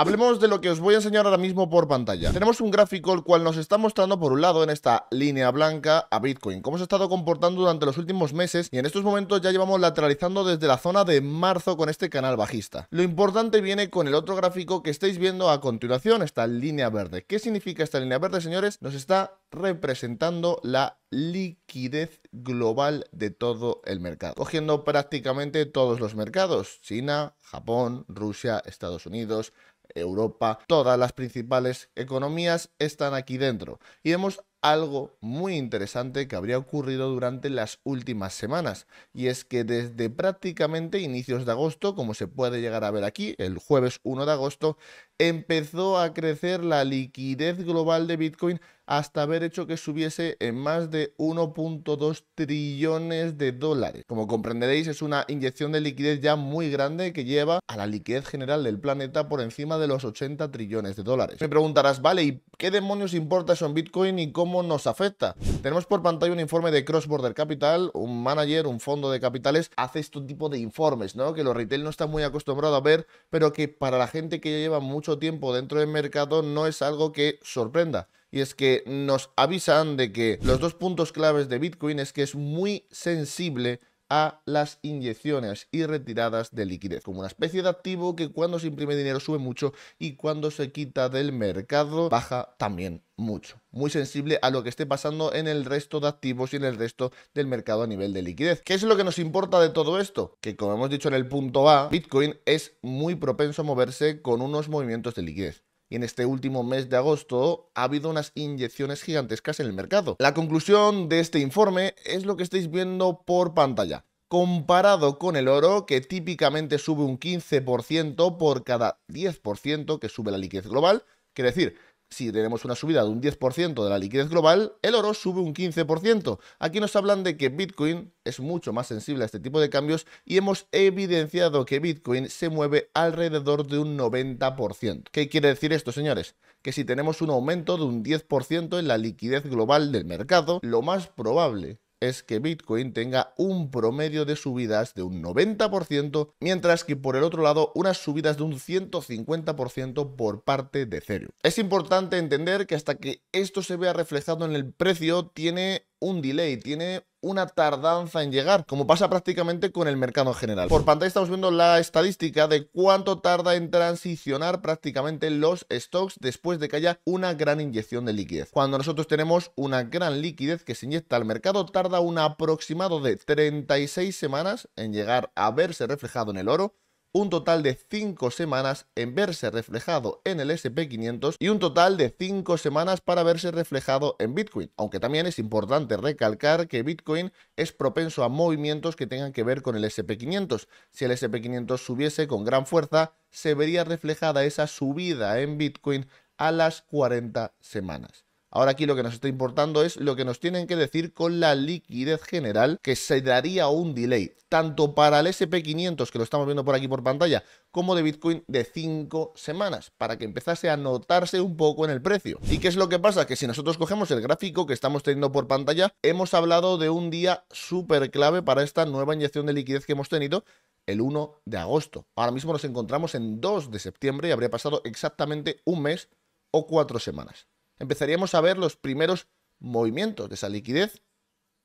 Hablemos de lo que os voy a enseñar ahora mismo por pantalla. Tenemos un gráfico el cual nos está mostrando por un lado en esta línea blanca a Bitcoin, cómo se ha estado comportando durante los últimos meses y en estos momentos ya llevamos lateralizando desde la zona de marzo con este canal bajista. Lo importante viene con el otro gráfico que estáis viendo a continuación, esta línea verde. ¿Qué significa esta línea verde, señores? Nos está representando la liquidez global de todo el mercado, cogiendo prácticamente todos los mercados, China, Japón, Rusia, Estados Unidos, Europa, todas las principales economías están aquí dentro. Y vemos algo muy interesante que habría ocurrido durante las últimas semanas. Y es que desde prácticamente inicios de agosto, como se puede llegar a ver aquí, el jueves 1 de agosto, empezó a crecer la liquidez global de Bitcoin hasta haber hecho que subiese en más de 1.2 trillones de dólares. Como comprenderéis, es una inyección de liquidez ya muy grande que lleva a la liquidez general del planeta por encima de los 80 trillones de dólares. Me preguntarás, vale, ¿y qué demonios importa eso en Bitcoin y cómo nos afecta? Tenemos por pantalla un informe de Cross Border Capital, un manager, un fondo de capitales, hace este tipo de informes, ¿no? Que los retail no están muy acostumbrados a ver, pero que para la gente que ya lleva mucho tiempo dentro del mercado no es algo que sorprenda y es que nos avisan de que los dos puntos claves de Bitcoin es que es muy sensible a las inyecciones y retiradas de liquidez, como una especie de activo que cuando se imprime dinero sube mucho y cuando se quita del mercado baja también mucho, muy sensible a lo que esté pasando en el resto de activos y en el resto del mercado a nivel de liquidez. ¿Qué es lo que nos importa de todo esto? Que como hemos dicho en el punto A, Bitcoin es muy propenso a moverse con unos movimientos de liquidez y en este último mes de agosto ha habido unas inyecciones gigantescas en el mercado. La conclusión de este informe es lo que estáis viendo por pantalla. Comparado con el oro, que típicamente sube un 15% por cada 10% que sube la liquidez global, quiere decir si tenemos una subida de un 10% de la liquidez global, el oro sube un 15%. Aquí nos hablan de que Bitcoin es mucho más sensible a este tipo de cambios y hemos evidenciado que Bitcoin se mueve alrededor de un 90%. ¿Qué quiere decir esto, señores? Que si tenemos un aumento de un 10% en la liquidez global del mercado, lo más probable es que Bitcoin tenga un promedio de subidas de un 90%, mientras que por el otro lado unas subidas de un 150% por parte de Ethereum. Es importante entender que hasta que esto se vea reflejado en el precio tiene un delay, tiene una tardanza en llegar, como pasa prácticamente con el mercado en general. Por pantalla estamos viendo la estadística de cuánto tarda en transicionar prácticamente los stocks después de que haya una gran inyección de liquidez. Cuando nosotros tenemos una gran liquidez que se inyecta al mercado, tarda un aproximado de 36 semanas en llegar a verse reflejado en el oro un total de 5 semanas en verse reflejado en el SP500 y un total de 5 semanas para verse reflejado en Bitcoin. Aunque también es importante recalcar que Bitcoin es propenso a movimientos que tengan que ver con el SP500. Si el SP500 subiese con gran fuerza, se vería reflejada esa subida en Bitcoin a las 40 semanas. Ahora aquí lo que nos está importando es lo que nos tienen que decir con la liquidez general, que se daría un delay, tanto para el SP500, que lo estamos viendo por aquí por pantalla, como de Bitcoin de 5 semanas, para que empezase a notarse un poco en el precio. ¿Y qué es lo que pasa? Que si nosotros cogemos el gráfico que estamos teniendo por pantalla, hemos hablado de un día súper clave para esta nueva inyección de liquidez que hemos tenido, el 1 de agosto. Ahora mismo nos encontramos en 2 de septiembre y habría pasado exactamente un mes o cuatro semanas empezaríamos a ver los primeros movimientos de esa liquidez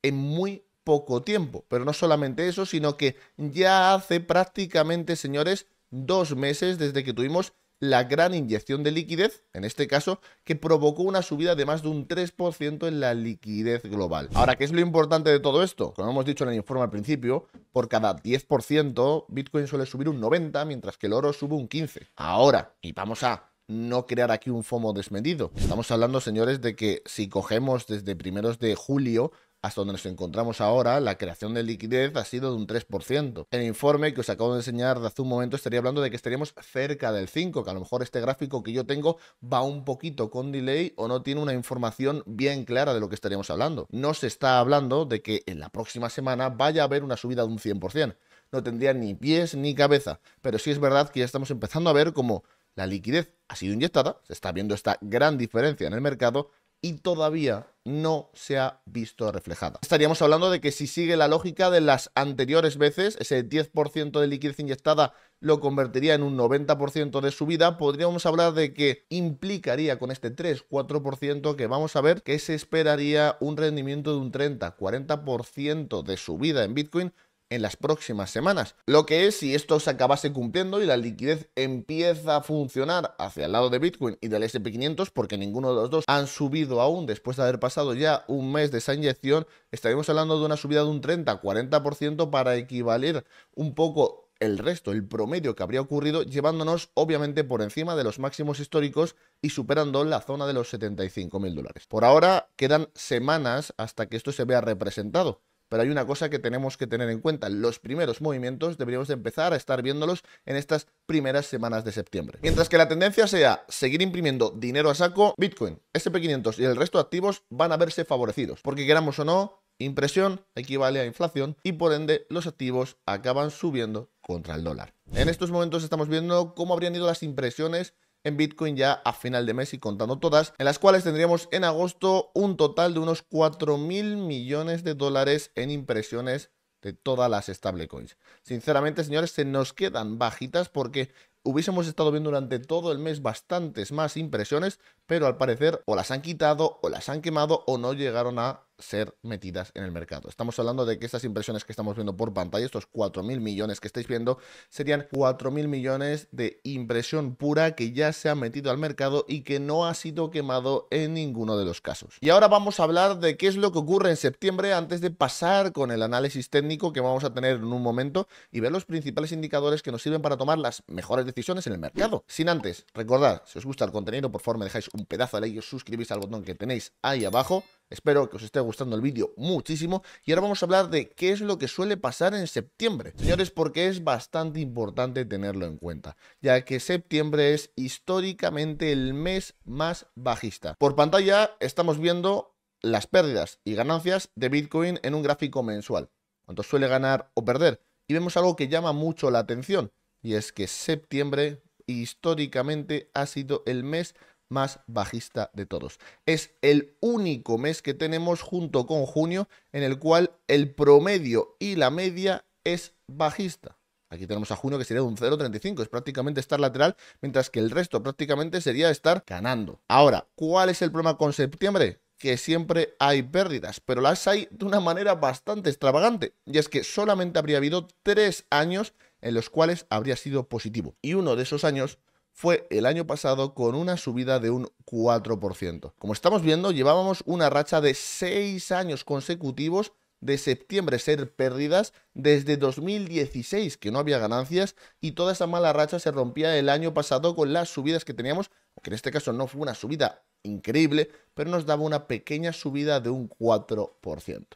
en muy poco tiempo. Pero no solamente eso, sino que ya hace prácticamente, señores, dos meses desde que tuvimos la gran inyección de liquidez, en este caso, que provocó una subida de más de un 3% en la liquidez global. Ahora, ¿qué es lo importante de todo esto? Como hemos dicho en el informe al principio, por cada 10% Bitcoin suele subir un 90, mientras que el oro sube un 15. Ahora, y vamos a no crear aquí un FOMO desmedido. Estamos hablando, señores, de que si cogemos desde primeros de julio hasta donde nos encontramos ahora, la creación de liquidez ha sido de un 3%. El informe que os acabo de enseñar de hace un momento estaría hablando de que estaríamos cerca del 5%, que a lo mejor este gráfico que yo tengo va un poquito con delay o no tiene una información bien clara de lo que estaríamos hablando. No se está hablando de que en la próxima semana vaya a haber una subida de un 100%. No tendría ni pies ni cabeza, pero sí es verdad que ya estamos empezando a ver como la liquidez ha sido inyectada, se está viendo esta gran diferencia en el mercado y todavía no se ha visto reflejada. Estaríamos hablando de que si sigue la lógica de las anteriores veces, ese 10% de liquidez inyectada lo convertiría en un 90% de subida, podríamos hablar de que implicaría con este 3-4% que vamos a ver que se esperaría un rendimiento de un 30-40% de subida en Bitcoin en las próximas semanas. Lo que es, si esto se acabase cumpliendo y la liquidez empieza a funcionar hacia el lado de Bitcoin y del SP500, porque ninguno de los dos han subido aún después de haber pasado ya un mes de esa inyección, estaríamos hablando de una subida de un 30-40% para equivaler un poco el resto, el promedio que habría ocurrido, llevándonos obviamente por encima de los máximos históricos y superando la zona de los 75 mil dólares. Por ahora quedan semanas hasta que esto se vea representado. Pero hay una cosa que tenemos que tener en cuenta. Los primeros movimientos deberíamos de empezar a estar viéndolos en estas primeras semanas de septiembre. Mientras que la tendencia sea seguir imprimiendo dinero a saco, Bitcoin, SP500 y el resto de activos van a verse favorecidos. Porque queramos o no, impresión equivale a inflación y por ende los activos acaban subiendo contra el dólar. En estos momentos estamos viendo cómo habrían ido las impresiones en Bitcoin ya a final de mes y contando todas, en las cuales tendríamos en agosto un total de unos 4 mil millones de dólares en impresiones de todas las stablecoins. Sinceramente, señores, se nos quedan bajitas porque hubiésemos estado viendo durante todo el mes bastantes más impresiones, pero al parecer o las han quitado o las han quemado o no llegaron a ser metidas en el mercado. Estamos hablando de que estas impresiones que estamos viendo por pantalla, estos 4.000 millones que estáis viendo, serían 4.000 millones de impresión pura que ya se ha metido al mercado y que no ha sido quemado en ninguno de los casos. Y ahora vamos a hablar de qué es lo que ocurre en septiembre antes de pasar con el análisis técnico que vamos a tener en un momento y ver los principales indicadores que nos sirven para tomar las mejores decisiones en el mercado. Sin antes, recordar, si os gusta el contenido, por favor me dejáis un pedazo de like y os suscribís al botón que tenéis ahí abajo. Espero que os esté gustando el vídeo muchísimo y ahora vamos a hablar de qué es lo que suele pasar en septiembre. Señores, porque es bastante importante tenerlo en cuenta, ya que septiembre es históricamente el mes más bajista. Por pantalla estamos viendo las pérdidas y ganancias de Bitcoin en un gráfico mensual. Cuánto suele ganar o perder. Y vemos algo que llama mucho la atención, y es que septiembre históricamente ha sido el mes más bajista de todos. Es el único mes que tenemos junto con junio en el cual el promedio y la media es bajista. Aquí tenemos a junio que sería un 0,35, es prácticamente estar lateral, mientras que el resto prácticamente sería estar ganando. Ahora, ¿cuál es el problema con septiembre? que siempre hay pérdidas, pero las hay de una manera bastante extravagante, y es que solamente habría habido tres años en los cuales habría sido positivo, y uno de esos años fue el año pasado con una subida de un 4%. Como estamos viendo, llevábamos una racha de 6 años consecutivos de septiembre ser pérdidas desde 2016, que no había ganancias, y toda esa mala racha se rompía el año pasado con las subidas que teníamos, que en este caso no fue una subida increíble, pero nos daba una pequeña subida de un 4%.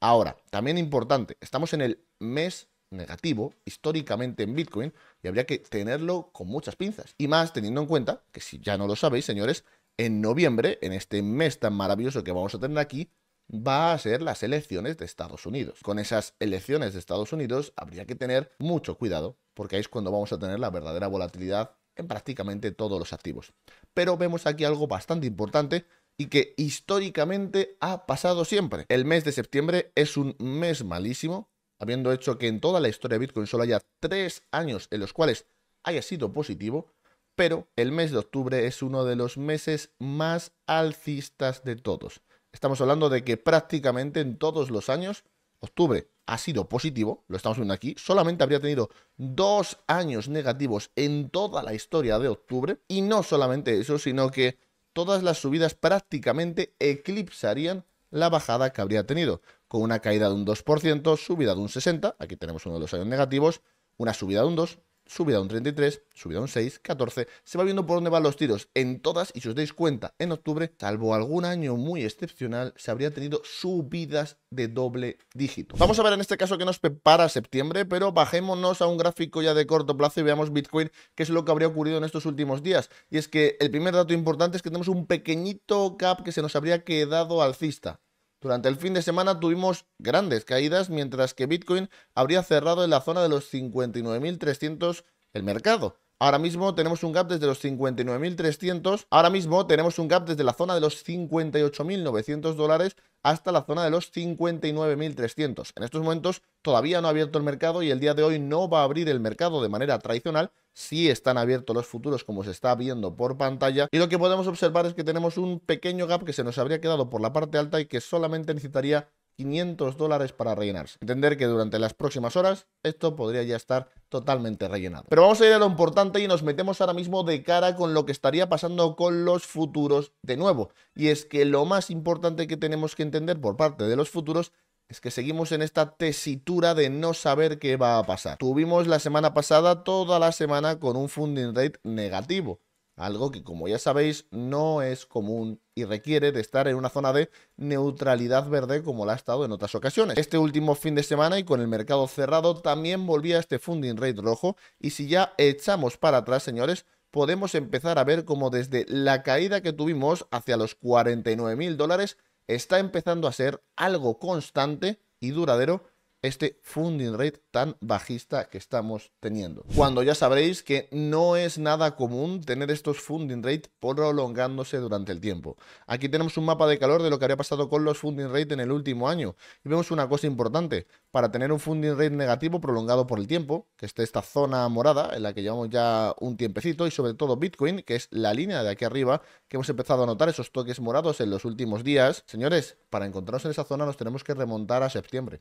Ahora, también importante, estamos en el mes negativo históricamente en Bitcoin y habría que tenerlo con muchas pinzas. Y más teniendo en cuenta que si ya no lo sabéis, señores, en noviembre, en este mes tan maravilloso que vamos a tener aquí, va a ser las elecciones de Estados Unidos. Con esas elecciones de Estados Unidos habría que tener mucho cuidado, porque ahí es cuando vamos a tener la verdadera volatilidad en prácticamente todos los activos. Pero vemos aquí algo bastante importante y que históricamente ha pasado siempre. El mes de septiembre es un mes malísimo habiendo hecho que en toda la historia de Bitcoin solo haya tres años en los cuales haya sido positivo, pero el mes de octubre es uno de los meses más alcistas de todos. Estamos hablando de que prácticamente en todos los años, octubre ha sido positivo, lo estamos viendo aquí, solamente habría tenido dos años negativos en toda la historia de octubre, y no solamente eso, sino que todas las subidas prácticamente eclipsarían la bajada que habría tenido con una caída de un 2%, subida de un 60%, aquí tenemos uno de los años negativos, una subida de un 2%, subida de un 33%, subida de un 6%, 14%, se va viendo por dónde van los tiros en todas y si os dais cuenta, en octubre, salvo algún año muy excepcional, se habría tenido subidas de doble dígito. Vamos a ver en este caso qué nos prepara septiembre, pero bajémonos a un gráfico ya de corto plazo y veamos Bitcoin, qué es lo que habría ocurrido en estos últimos días. Y es que el primer dato importante es que tenemos un pequeñito cap que se nos habría quedado alcista. Durante el fin de semana tuvimos grandes caídas mientras que Bitcoin habría cerrado en la zona de los 59.300 el mercado. Ahora mismo tenemos un gap desde los 59.300. Ahora mismo tenemos un gap desde la zona de los 58.900 dólares hasta la zona de los 59.300. En estos momentos todavía no ha abierto el mercado y el día de hoy no va a abrir el mercado de manera tradicional. Sí están abiertos los futuros como se está viendo por pantalla. Y lo que podemos observar es que tenemos un pequeño gap que se nos habría quedado por la parte alta y que solamente necesitaría 500 dólares para rellenarse. Entender que durante las próximas horas esto podría ya estar totalmente rellenado. Pero vamos a ir a lo importante y nos metemos ahora mismo de cara con lo que estaría pasando con los futuros de nuevo. Y es que lo más importante que tenemos que entender por parte de los futuros es que seguimos en esta tesitura de no saber qué va a pasar. Tuvimos la semana pasada toda la semana con un funding rate negativo algo que como ya sabéis no es común y requiere de estar en una zona de neutralidad verde como la ha estado en otras ocasiones. Este último fin de semana y con el mercado cerrado también volvía este funding rate rojo y si ya echamos para atrás señores podemos empezar a ver como desde la caída que tuvimos hacia los 49.000 mil dólares está empezando a ser algo constante y duradero este funding rate tan bajista que estamos teniendo. Cuando ya sabréis que no es nada común tener estos funding rate prolongándose durante el tiempo. Aquí tenemos un mapa de calor de lo que habría pasado con los funding rate en el último año. Y vemos una cosa importante. Para tener un funding rate negativo prolongado por el tiempo, que está esta zona morada en la que llevamos ya un tiempecito, y sobre todo Bitcoin, que es la línea de aquí arriba, que hemos empezado a notar esos toques morados en los últimos días. Señores, para encontrarnos en esa zona nos tenemos que remontar a septiembre.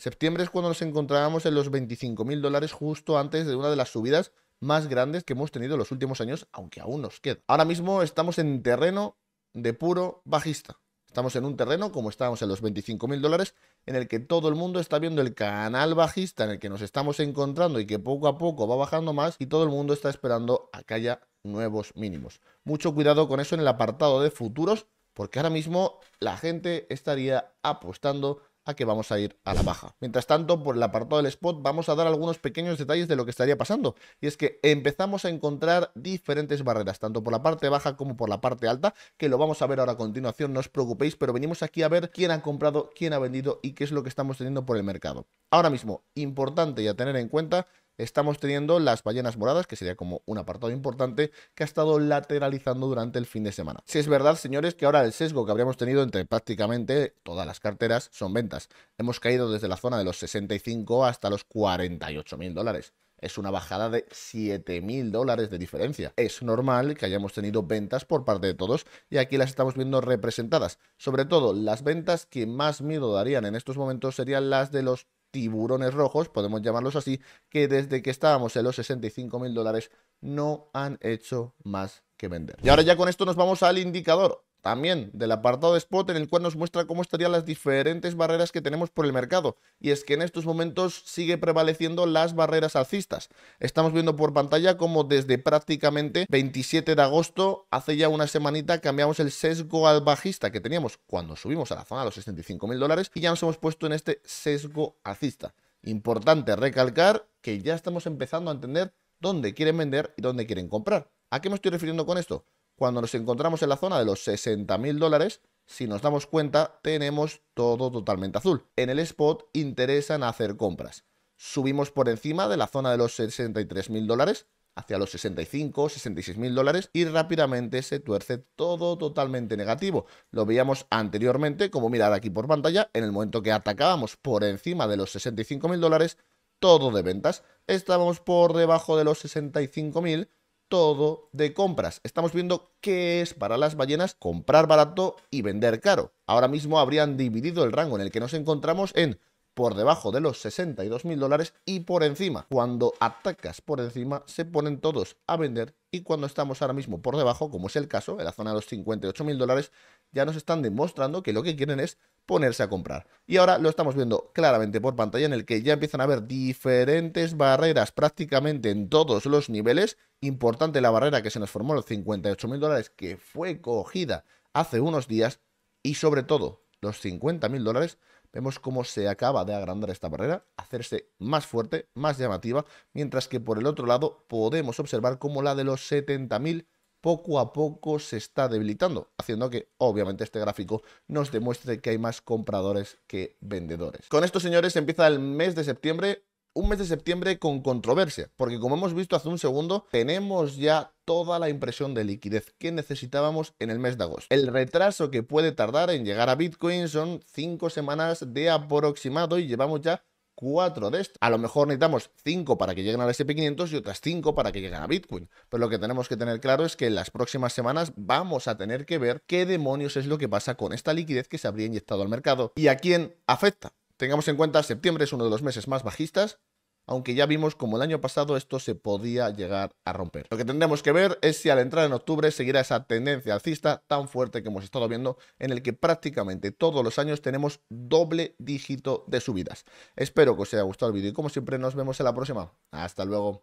Septiembre es cuando nos encontrábamos en los 25 mil dólares justo antes de una de las subidas más grandes que hemos tenido en los últimos años, aunque aún nos queda. Ahora mismo estamos en terreno de puro bajista. Estamos en un terreno, como estábamos en los 25 mil dólares, en el que todo el mundo está viendo el canal bajista en el que nos estamos encontrando y que poco a poco va bajando más y todo el mundo está esperando a que haya nuevos mínimos. Mucho cuidado con eso en el apartado de futuros, porque ahora mismo la gente estaría apostando que vamos a ir a la baja. Mientras tanto, por el apartado del spot vamos a dar algunos pequeños detalles de lo que estaría pasando. Y es que empezamos a encontrar diferentes barreras, tanto por la parte baja como por la parte alta, que lo vamos a ver ahora a continuación, no os preocupéis, pero venimos aquí a ver quién ha comprado, quién ha vendido y qué es lo que estamos teniendo por el mercado. Ahora mismo, importante ya tener en cuenta estamos teniendo las ballenas moradas, que sería como un apartado importante, que ha estado lateralizando durante el fin de semana. Si es verdad, señores, que ahora el sesgo que habríamos tenido entre prácticamente todas las carteras son ventas. Hemos caído desde la zona de los 65 hasta los 48 mil dólares es una bajada de 7.000 dólares de diferencia. Es normal que hayamos tenido ventas por parte de todos y aquí las estamos viendo representadas. Sobre todo, las ventas que más miedo darían en estos momentos serían las de los tiburones rojos, podemos llamarlos así, que desde que estábamos en los 65 mil dólares no han hecho más que vender. Y ahora ya con esto nos vamos al indicador también del apartado de spot en el cual nos muestra cómo estarían las diferentes barreras que tenemos por el mercado. Y es que en estos momentos sigue prevaleciendo las barreras alcistas. Estamos viendo por pantalla cómo desde prácticamente 27 de agosto, hace ya una semanita, cambiamos el sesgo al bajista que teníamos cuando subimos a la zona de los 65 mil dólares y ya nos hemos puesto en este sesgo alcista. Importante recalcar que ya estamos empezando a entender dónde quieren vender y dónde quieren comprar. ¿A qué me estoy refiriendo con esto? Cuando nos encontramos en la zona de los 60.000 dólares, si nos damos cuenta, tenemos todo totalmente azul. En el spot interesan hacer compras. Subimos por encima de la zona de los 63.000 dólares hacia los 65, 66.000 mil dólares y rápidamente se tuerce todo totalmente negativo. Lo veíamos anteriormente, como mirar aquí por pantalla, en el momento que atacábamos por encima de los 65.000 mil dólares, todo de ventas. Estábamos por debajo de los 65.000 mil todo de compras. Estamos viendo qué es para las ballenas comprar barato y vender caro. Ahora mismo habrían dividido el rango en el que nos encontramos en por debajo de los 62 mil dólares y por encima. Cuando atacas por encima, se ponen todos a vender y cuando estamos ahora mismo por debajo, como es el caso, en la zona de los 58 mil dólares, ya nos están demostrando que lo que quieren es ponerse a comprar. Y ahora lo estamos viendo claramente por pantalla en el que ya empiezan a haber diferentes barreras prácticamente en todos los niveles. Importante la barrera que se nos formó los 58 mil dólares que fue cogida hace unos días y sobre todo los 50 mil dólares vemos cómo se acaba de agrandar esta barrera, hacerse más fuerte, más llamativa, mientras que por el otro lado podemos observar cómo la de los 70.000 poco a poco se está debilitando, haciendo que obviamente este gráfico nos demuestre que hay más compradores que vendedores. Con esto, señores, empieza el mes de septiembre, un mes de septiembre con controversia, porque como hemos visto hace un segundo, tenemos ya toda la impresión de liquidez que necesitábamos en el mes de agosto. El retraso que puede tardar en llegar a Bitcoin son cinco semanas de aproximado y llevamos ya cuatro de estos. A lo mejor necesitamos cinco para que lleguen al SP500 y otras cinco para que lleguen a Bitcoin. Pero lo que tenemos que tener claro es que en las próximas semanas vamos a tener que ver qué demonios es lo que pasa con esta liquidez que se habría inyectado al mercado y a quién afecta. Tengamos en cuenta, septiembre es uno de los meses más bajistas, aunque ya vimos como el año pasado esto se podía llegar a romper. Lo que tendremos que ver es si al entrar en octubre seguirá esa tendencia alcista tan fuerte que hemos estado viendo en el que prácticamente todos los años tenemos doble dígito de subidas. Espero que os haya gustado el vídeo y como siempre nos vemos en la próxima. Hasta luego.